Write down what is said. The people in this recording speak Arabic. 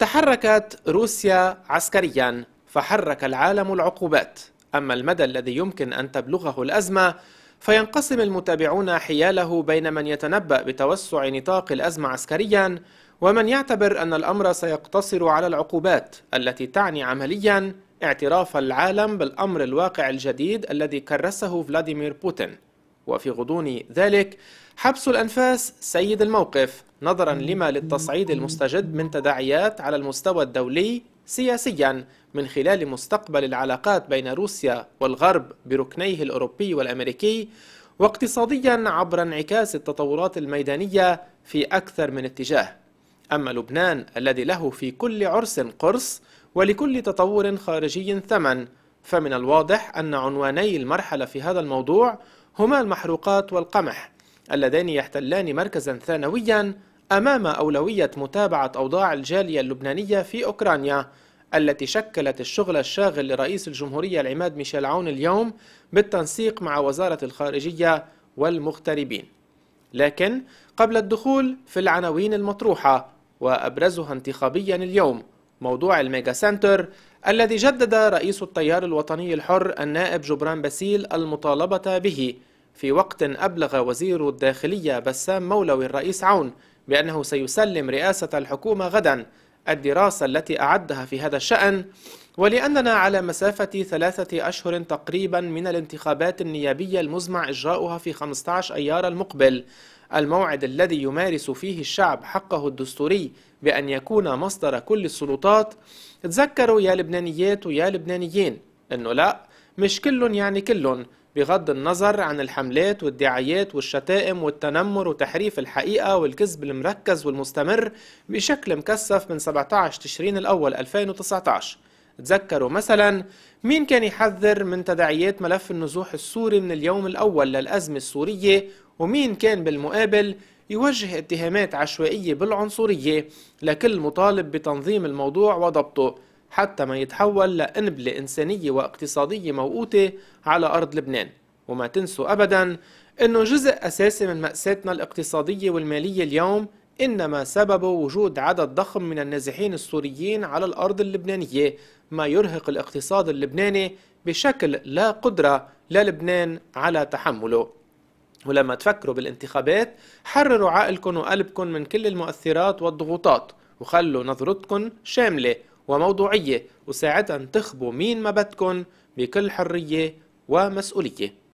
تحركت روسيا عسكريا فحرك العالم العقوبات أما المدى الذي يمكن أن تبلغه الأزمة فينقسم المتابعون حياله بين من يتنبأ بتوسع نطاق الأزمة عسكريا ومن يعتبر أن الأمر سيقتصر على العقوبات التي تعني عمليا اعتراف العالم بالأمر الواقع الجديد الذي كرسه فلاديمير بوتين وفي غضون ذلك حبس الأنفاس سيد الموقف نظرا لما للتصعيد المستجد من تداعيات على المستوى الدولي سياسيا من خلال مستقبل العلاقات بين روسيا والغرب بركنيه الأوروبي والأمريكي واقتصاديا عبر انعكاس التطورات الميدانية في أكثر من اتجاه أما لبنان الذي له في كل عرس قرص ولكل تطور خارجي ثمن فمن الواضح أن عنواني المرحلة في هذا الموضوع هما المحروقات والقمح اللذان يحتلان مركزا ثانويا أمام أولوية متابعة أوضاع الجالية اللبنانية في أوكرانيا التي شكلت الشغل الشاغل لرئيس الجمهورية العماد ميشيل عون اليوم بالتنسيق مع وزارة الخارجية والمغتربين لكن قبل الدخول في العناوين المطروحة وأبرزها انتخابيا اليوم موضوع الميجا سنتر الذي جدد رئيس التيار الوطني الحر النائب جبران باسيل المطالبة به في وقت أبلغ وزير الداخلية بسام مولوي الرئيس عون بأنه سيسلم رئاسة الحكومة غدا الدراسة التي أعدها في هذا الشأن ولأننا على مسافة ثلاثة أشهر تقريبا من الانتخابات النيابية المزمع إجراؤها في 15 أيار المقبل الموعد الذي يمارس فيه الشعب حقه الدستوري بأن يكون مصدر كل السلطات تذكروا يا لبنانيات ويا لبنانيين أنه لا مش كل يعني كل بغض النظر عن الحملات والدعايات والشتائم والتنمر وتحريف الحقيقة والكذب المركز والمستمر بشكل مكثف من 17 تشرين الأول 2019 تذكروا مثلا مين كان يحذر من تداعيات ملف النزوح السوري من اليوم الأول للأزمة السورية ومين كان بالمقابل يوجه اتهامات عشوائية بالعنصرية لكل مطالب بتنظيم الموضوع وضبطه حتى ما يتحول لأنبلة إنسانية واقتصادية موقوتة على أرض لبنان وما تنسوا أبدا أنه جزء أساسي من مأساتنا الاقتصادية والمالية اليوم إنما سببه وجود عدد ضخم من النازحين السوريين على الأرض اللبنانية ما يرهق الاقتصاد اللبناني بشكل لا قدرة للبنان على تحمله ولما تفكروا بالانتخابات حرروا عقلكم وقلبكم من كل المؤثرات والضغوطات وخلوا نظرتكم شاملة وموضوعية وساعتها تخبوا مين ما بدكن بكل حرية ومسؤولية